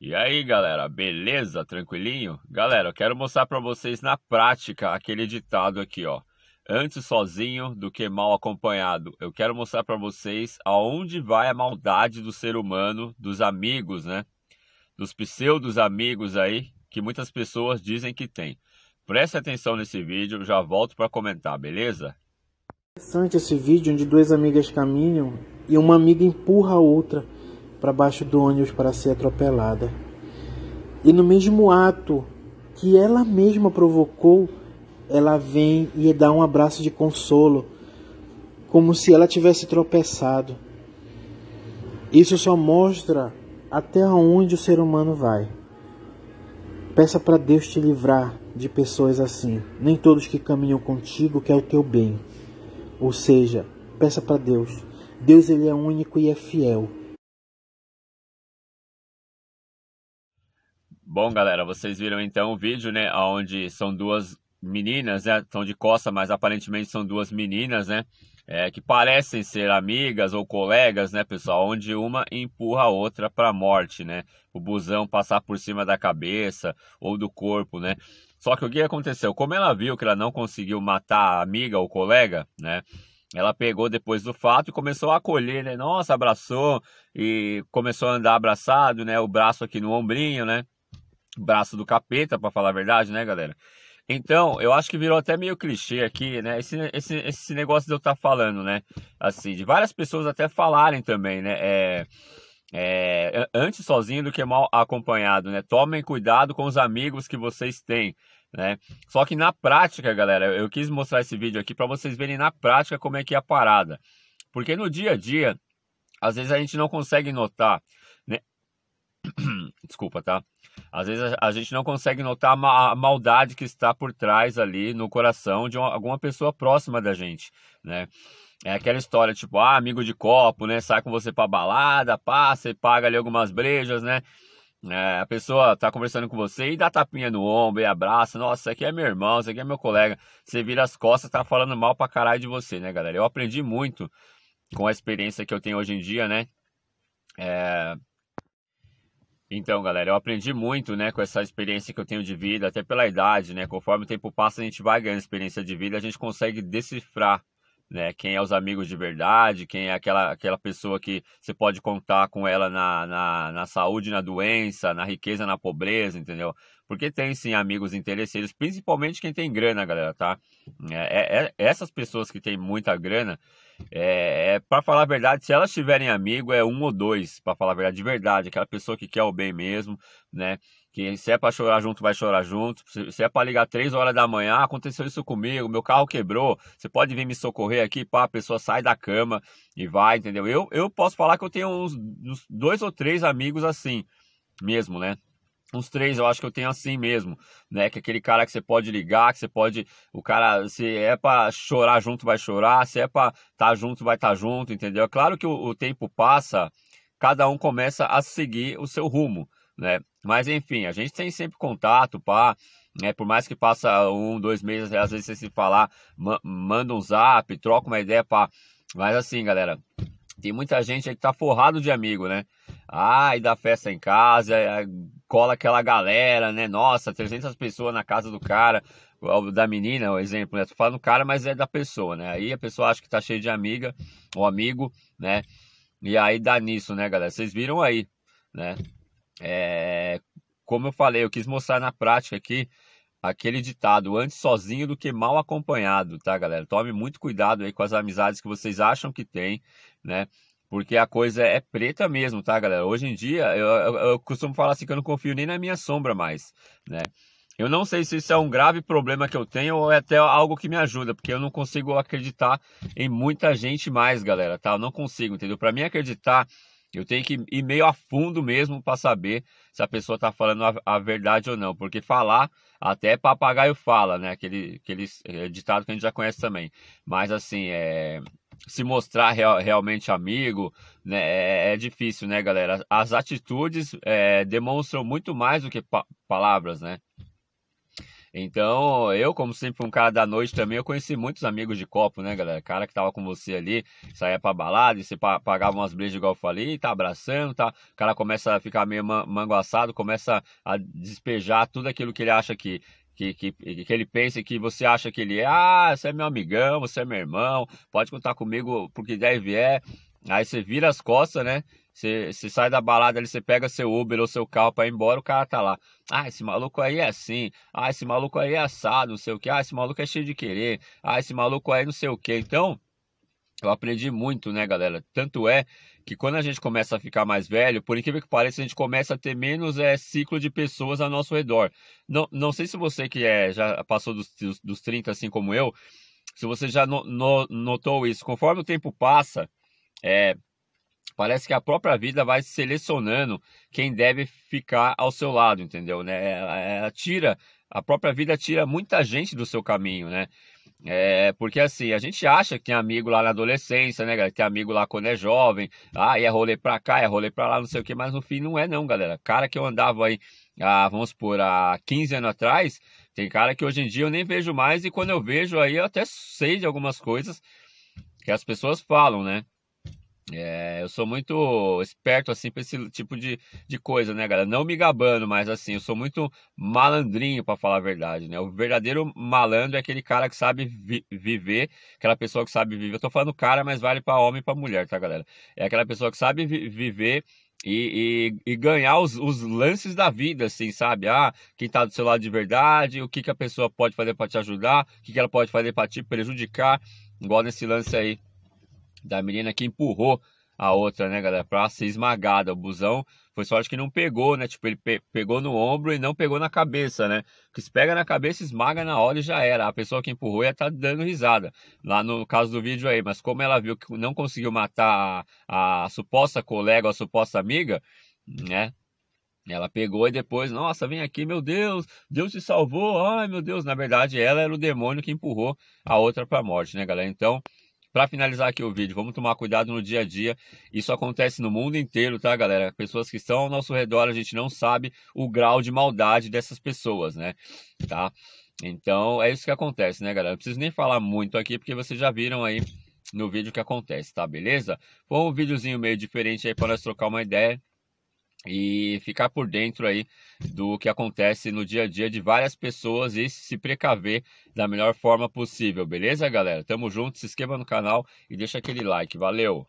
E aí, galera, beleza? Tranquilinho? Galera, eu quero mostrar para vocês na prática aquele ditado aqui, ó. Antes sozinho do que mal acompanhado. Eu quero mostrar para vocês aonde vai a maldade do ser humano, dos amigos, né? Dos pseudos amigos aí que muitas pessoas dizem que tem. Preste atenção nesse vídeo, já volto para comentar, beleza? Interessante esse vídeo onde duas amigas caminham e uma amiga empurra a outra para baixo do ônibus para ser atropelada. E no mesmo ato que ela mesma provocou, ela vem e dá um abraço de consolo, como se ela tivesse tropeçado. Isso só mostra até onde o ser humano vai. Peça para Deus te livrar de pessoas assim. Nem todos que caminham contigo quer o teu bem. Ou seja, peça para Deus. Deus ele é único e é fiel. Bom, galera, vocês viram então o vídeo, né, onde são duas meninas, né, estão de costa, mas aparentemente são duas meninas, né, é, que parecem ser amigas ou colegas, né, pessoal, onde uma empurra a outra para a morte, né, o busão passar por cima da cabeça ou do corpo, né. Só que o que aconteceu? Como ela viu que ela não conseguiu matar a amiga ou colega, né, ela pegou depois do fato e começou a acolher, né? Nossa, abraçou e começou a andar abraçado, né? O braço aqui no ombrinho, né? braço do capeta, para falar a verdade, né, galera? Então, eu acho que virou até meio clichê aqui, né? Esse, esse, esse negócio de eu estar tá falando, né? Assim, de várias pessoas até falarem também, né? É, é, antes sozinho do que mal acompanhado, né? Tomem cuidado com os amigos que vocês têm. Né? Só que na prática, galera, eu quis mostrar esse vídeo aqui para vocês verem na prática como é que é a parada. Porque no dia a dia, às vezes a gente não consegue notar Desculpa, tá? Às vezes a, gente não consegue notar a, maldade que está por trás ali no coração de uma, alguma pessoa próxima da gente, né? É aquela história, tipo, ah, amigo de copo, né? Sai com você pra balada, passa e paga ali algumas brejas, né? É, a pessoa tá conversando com você e dá tapinha no ombro e abraça. Nossa, esse aqui é meu irmão, esse aqui é meu colega. Você vira as costas, tá falando mal pra caralho de você, né, galera? Eu aprendi muito com a experiência que eu tenho hoje em dia, né? É, então, galera, eu aprendi muito, né, com essa experiência que eu tenho de vida, até pela idade, né? Conforme o tempo passa, a gente vai ganhando experiência de vida, a gente consegue decifrar né? Quem é os amigos de verdade, quem é aquela, aquela pessoa que você pode contar com ela na, na, na saúde, na doença, na riqueza, na pobreza, entendeu? Porque tem sim amigos interesseiros, principalmente quem tem grana, galera, tá? É, é, é essas pessoas que têm muita grana, é, é para falar a verdade, se elas tiverem amigo, é um ou dois, para falar a verdade, de verdade, aquela pessoa que quer o bem mesmo, né? Que se é pra chorar junto, vai chorar junto. Se é pra ligar três horas da manhã, ah, aconteceu isso comigo, meu carro quebrou, você pode vir me socorrer aqui, pá, a pessoa sai da cama e vai, entendeu? Eu, eu posso falar que eu tenho uns, uns dois ou três amigos assim, mesmo, né? uns três eu acho que eu tenho assim mesmo, né? Que é aquele cara que você pode ligar, que você pode. O cara, se é pra chorar junto, vai chorar, se é pra estar tá junto, vai estar tá junto, entendeu? É claro que o, o tempo passa, cada um começa a seguir o seu rumo né? Mas enfim, a gente tem sempre contato, pá. É, Por mais que passa um, dois meses, às vezes você se falar, manda um zap, troca uma ideia, pá. Mas assim, galera, tem muita gente aí que tá forrado de amigo, né? Ai, dá da festa em casa, é, cola aquela galera, né? Nossa, 300 pessoas na casa do cara, da menina, o exemplo, né? Tu fala cara, mas é da pessoa, né? Aí a pessoa acha que tá cheio de amiga, ou amigo, né? E aí dá nisso, né, galera? Vocês viram aí, né? É, como eu falei, eu quis mostrar na prática aqui aquele ditado: antes sozinho do que mal acompanhado, tá, galera? Tome muito cuidado aí com as amizades que vocês acham que tem, né? Porque a coisa é preta mesmo, tá, galera? Hoje em dia, eu, eu, eu costumo falar assim que eu não confio nem na minha sombra mais, né? Eu não sei se isso é um grave problema que eu tenho ou é até algo que me ajuda, porque eu não consigo acreditar em muita gente mais, galera, tá? Eu não consigo, entendeu? Para mim acreditar eu tenho que ir meio a fundo mesmo para saber se a pessoa está falando a, a, verdade ou não, porque falar até papagaio fala, né? Aquele, aquele eh, ditado que a gente já conhece também. Mas assim, é, se mostrar real, realmente amigo, né? É, é, é difícil, né, galera? As atitudes é, demonstram muito mais do que pa palavras, né? Então, eu, como sempre um cara da noite também, eu conheci muitos amigos de copo, né, galera? Cara que tava com você ali, saía pra balada e você pagava umas brejas igual eu falei, tá abraçando, tá? O cara começa a ficar meio mango assado, começa a despejar tudo aquilo que ele acha que que, que, que, ele pense que você acha que ele é, ah, você é meu amigão, você é meu irmão, pode contar comigo porque deve é. Aí você vira as costas, né? Você, sai da balada ali, você pega seu Uber ou seu carro para ir embora, o cara tá lá. Ah, esse maluco aí é assim. Ah, esse maluco aí é assado, não sei o que. Ah, esse maluco é cheio de querer. Ah, esse maluco aí não sei o que. Então, eu aprendi muito, né, galera? Tanto é que quando a gente começa a ficar mais velho, por incrível que pareça, a gente começa a ter menos é, ciclo de pessoas ao nosso redor. Não, não sei se você que é, já passou dos, dos, dos 30, assim como eu, se você já no, no, notou isso. Conforme o tempo passa, é, Parece que a própria vida vai selecionando quem deve ficar ao seu lado, entendeu? Né? Ela, ela tira, a própria vida tira muita gente do seu caminho, né? É, porque assim, a gente acha que tem amigo lá na adolescência, né, galera? Tem amigo lá quando é jovem, ah, é rolê pra cá, é rolê pra lá, não sei o que, mas no fim não é, não, galera. Cara que eu andava aí, ah, vamos por há ah, 15 anos atrás, tem cara que hoje em dia eu nem vejo mais, e quando eu vejo aí eu até sei de algumas coisas que as pessoas falam, né? É, eu sou muito esperto assim para esse tipo de, de coisa, né, galera? Não me gabando, mas assim, eu sou muito malandrinho para falar a verdade, né? O verdadeiro malandro é aquele cara que sabe vi viver, aquela pessoa que sabe viver. Eu tô falando cara, mas vale para homem e para mulher, tá, galera? É aquela pessoa que sabe vi viver e, e, e, ganhar os, os, lances da vida, assim, sabe? Ah, quem tá do seu lado de verdade, o que, que a pessoa pode fazer para te ajudar, o que, que ela pode fazer para te prejudicar, igual nesse lance aí da menina que empurrou a outra, né, galera, pra ser esmagada. O busão foi sorte que não pegou, né? Tipo, ele pe pegou no ombro e não pegou na cabeça, né? Porque se pega na cabeça, esmaga na hora e já era. A pessoa que empurrou ia estar tá dando risada, lá no caso do vídeo aí. Mas como ela viu que não conseguiu matar a, a suposta colega, a suposta amiga, né? Ela pegou e depois, nossa, vem aqui, meu Deus, Deus te salvou, ai meu Deus. Na verdade, ela era o demônio que empurrou a outra pra morte, né, galera? Então, para finalizar aqui o vídeo, vamos tomar cuidado no dia a dia. Isso acontece no mundo inteiro, tá, galera? Pessoas que estão ao nosso redor, a gente não sabe o grau de maldade dessas pessoas, né? Tá? Então, é isso que acontece, né, galera? Não preciso nem falar muito aqui, porque vocês já viram aí no vídeo que acontece, tá? Beleza? Foi um videozinho meio diferente aí para nós trocar uma ideia e ficar por dentro aí do que acontece no dia a dia de várias pessoas e se precaver da melhor forma possível, beleza, galera? Tamo junto, se inscreva no canal e deixa aquele like. Valeu!